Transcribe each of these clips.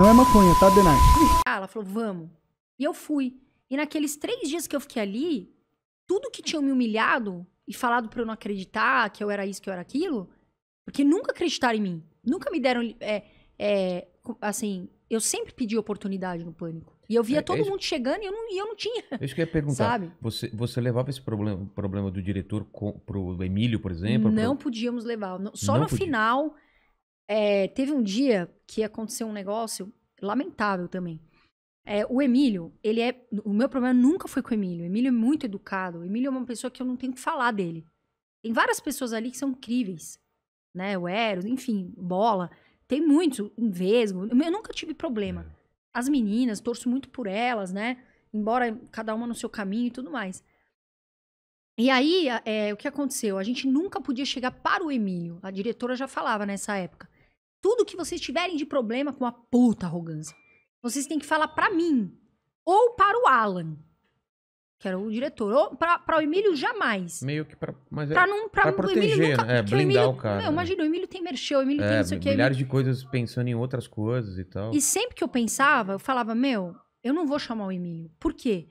Não é maconha, tá, Denai? Ah, ela falou, vamos. E eu fui. E naqueles três dias que eu fiquei ali, tudo que tinham me humilhado e falado pra eu não acreditar que eu era isso, que eu era aquilo, porque nunca acreditaram em mim. Nunca me deram. É, é, assim, eu sempre pedi oportunidade no pânico. E eu via é, é todo mundo chegando e eu não, e eu não tinha. É isso que eu ia perguntar. Sabe? Você, você levava esse problema, problema do diretor com, pro Emílio, por exemplo? Não pro... podíamos levar. Só não no podia. final é, teve um dia que aconteceu um negócio lamentável também. É, o Emílio, ele é. O meu problema nunca foi com o Emílio. O Emílio é muito educado. O Emílio é uma pessoa que eu não tenho que falar dele. Tem várias pessoas ali que são incríveis. Né? O Eros, enfim, bola. Tem muito, em vesgo. Eu nunca tive problema. É. As meninas, torço muito por elas, né? Embora cada uma no seu caminho e tudo mais. E aí, é, o que aconteceu? A gente nunca podia chegar para o Emílio. A diretora já falava nessa época tudo que vocês tiverem de problema com a puta arrogância, vocês têm que falar para mim ou para o Alan, que era o diretor, ou para o Emílio jamais. Meio que para mas pra é não pra, pra proteger, né? é, o é, blindar o, Emílio, o cara. Não, né? imagina, o Emílio tem merchan, o Emílio é, tem isso aqui. o Milhares de coisas pensando em outras coisas e tal. E sempre que eu pensava, eu falava, meu, eu não vou chamar o Emílio. Por quê?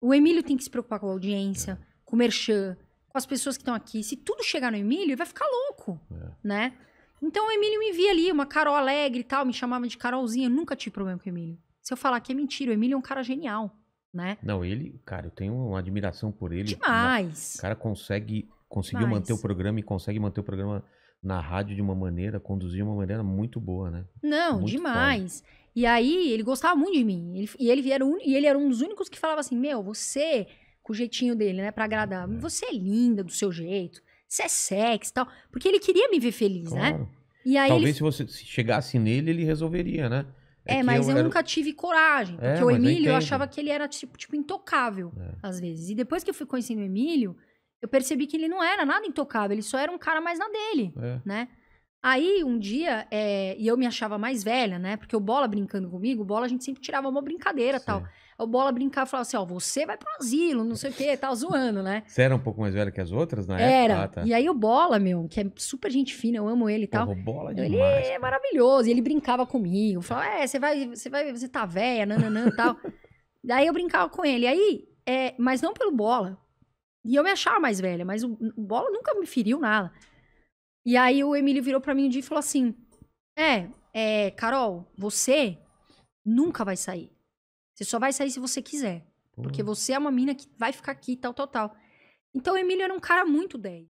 O Emílio tem que se preocupar com a audiência, é. com o merchan, com as pessoas que estão aqui. Se tudo chegar no Emílio, ele vai ficar louco, é. né? Então o Emílio me via ali, uma Carol alegre e tal, me chamava de Carolzinha. Eu nunca tive problema com o Emílio. Se eu falar que é mentira, o Emílio é um cara genial, né? Não, ele, cara, eu tenho uma admiração por ele. Demais. O cara consegue, conseguiu Demais. manter o programa e consegue manter o programa na rádio de uma maneira, conduzir de uma maneira muito boa, né? Não, muito demais. E aí, ele gostava muito de mim. Ele, e, ele era um, e ele era um dos únicos que falava assim: Meu, você, com o jeitinho dele, né, pra agradar, é. você é linda do seu jeito se é sexo e tal. Porque ele queria me ver feliz, né? claro. né? E aí Talvez ele... se você chegasse nele, ele resolveria, né? É, é mas eu, eu era... nunca tive coragem. É, porque é, o Emílio, eu, eu, achava que ele era, tipo, tipo intocável, é. às vezes. E depois que eu fui conhecendo o Emílio, eu percebi que ele não era nada intocável. Ele só era um cara mais na dele, é. né? Aí um dia, é, e eu me achava mais velha, né? Porque o Bola brincando comigo, o Bola a gente sempre tirava uma brincadeira e tal. O Bola brincava e falava assim: ó, você vai pro asilo, não sei o quê, tal, zoando, né? Você era um pouco mais velha que as outras na era. época? Ah, tá. E aí o Bola, meu, que é super gente fina, eu amo ele e tal. o Bola é demais, Ele é cara. maravilhoso, e ele brincava comigo, falava: é, você vai, você vai, você tá velha, nananã e tal. Daí eu brincava com ele. Aí, é, mas não pelo Bola. E eu me achava mais velha, mas o, o Bola nunca me feriu nada. E aí o Emílio virou para mim um dia e falou assim: é, é, Carol, você nunca vai sair. Você só vai sair se você quiser. Porque você é uma mina que vai ficar aqui, tal, tal, tal. Então o Emílio era um cara muito 10.